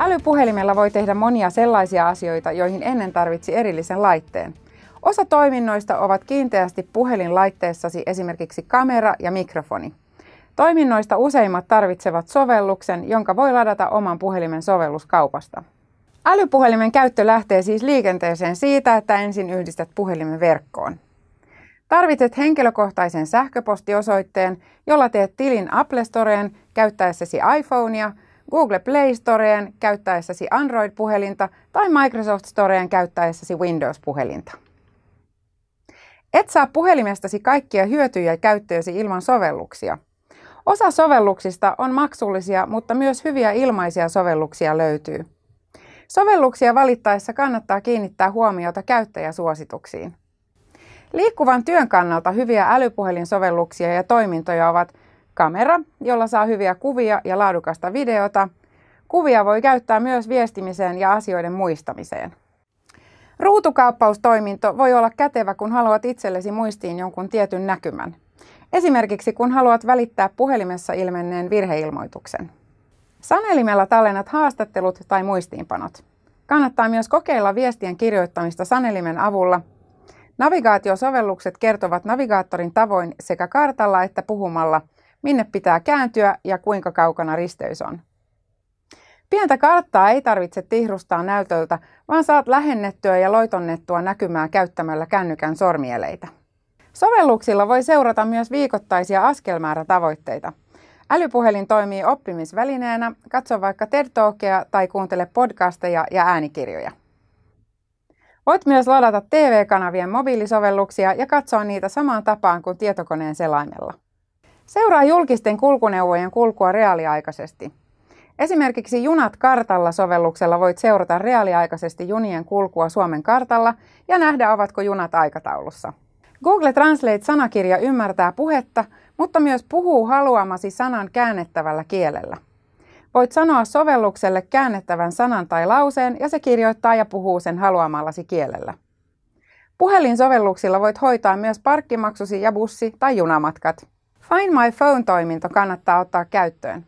Älypuhelimella voi tehdä monia sellaisia asioita, joihin ennen tarvitsi erillisen laitteen. Osa toiminnoista ovat kiinteästi puhelinlaitteessasi esimerkiksi kamera ja mikrofoni. Toiminnoista useimmat tarvitsevat sovelluksen, jonka voi ladata oman puhelimen sovelluskaupasta. Älypuhelimen käyttö lähtee siis liikenteeseen siitä, että ensin yhdistät puhelimen verkkoon. Tarvitset henkilökohtaisen sähköpostiosoitteen, jolla teet tilin Apple Storeen käyttäessäsi iPhonea – Google Play Storeen käyttäessäsi Android-puhelinta tai Microsoft Storeen käyttäessäsi Windows-puhelinta. Et saa puhelimestasi kaikkia hyötyjä käyttöösi ilman sovelluksia. Osa sovelluksista on maksullisia, mutta myös hyviä ilmaisia sovelluksia löytyy. Sovelluksia valittaessa kannattaa kiinnittää huomiota käyttäjäsuosituksiin. Liikkuvan työn kannalta hyviä älypuhelinsovelluksia ja toimintoja ovat – Kamera, jolla saa hyviä kuvia ja laadukasta videota. Kuvia voi käyttää myös viestimiseen ja asioiden muistamiseen. Ruutukaappaustoiminto voi olla kätevä, kun haluat itsellesi muistiin jonkun tietyn näkymän. Esimerkiksi kun haluat välittää puhelimessa ilmenneen virheilmoituksen. Sanelimella tallennat haastattelut tai muistiinpanot. Kannattaa myös kokeilla viestien kirjoittamista sanelimen avulla. Navigaatiosovellukset kertovat navigaattorin tavoin sekä kartalla että puhumalla – minne pitää kääntyä ja kuinka kaukana risteys on. Pientä karttaa ei tarvitse tihrustaa näytöltä, vaan saat lähennettyä ja loitonnettua näkymää käyttämällä kännykän sormieleitä. Sovelluksilla voi seurata myös viikoittaisia askelmäärätavoitteita. Älypuhelin toimii oppimisvälineenä, katso vaikka TED Talkia tai kuuntele podcasteja ja äänikirjoja. Voit myös ladata TV-kanavien mobiilisovelluksia ja katsoa niitä samaan tapaan kuin tietokoneen selaimella. Seuraa julkisten kulkuneuvojen kulkua reaaliaikaisesti. Esimerkiksi Junat kartalla sovelluksella voit seurata reaaliaikaisesti junien kulkua Suomen kartalla ja nähdä, ovatko junat aikataulussa. Google Translate-sanakirja ymmärtää puhetta, mutta myös puhuu haluamasi sanan käännettävällä kielellä. Voit sanoa sovellukselle käännettävän sanan tai lauseen ja se kirjoittaa ja puhuu sen haluamallasi kielellä. Puhelinsovelluksilla voit hoitaa myös parkkimaksusi ja bussi- tai junamatkat. Find My Phone-toiminto kannattaa ottaa käyttöön.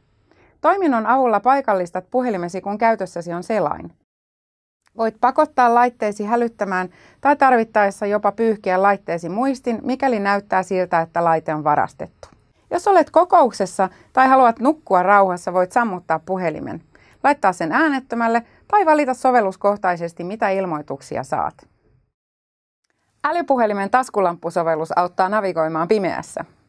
Toiminnon avulla paikallistat puhelimesi, kun käytössäsi on selain. Voit pakottaa laitteesi hälyttämään tai tarvittaessa jopa pyyhkiä laitteesi muistin, mikäli näyttää siltä, että laite on varastettu. Jos olet kokouksessa tai haluat nukkua rauhassa, voit sammuttaa puhelimen, laittaa sen äänettömälle tai valita sovelluskohtaisesti, mitä ilmoituksia saat. Älypuhelimen taskulamppusovellus auttaa navigoimaan pimeässä.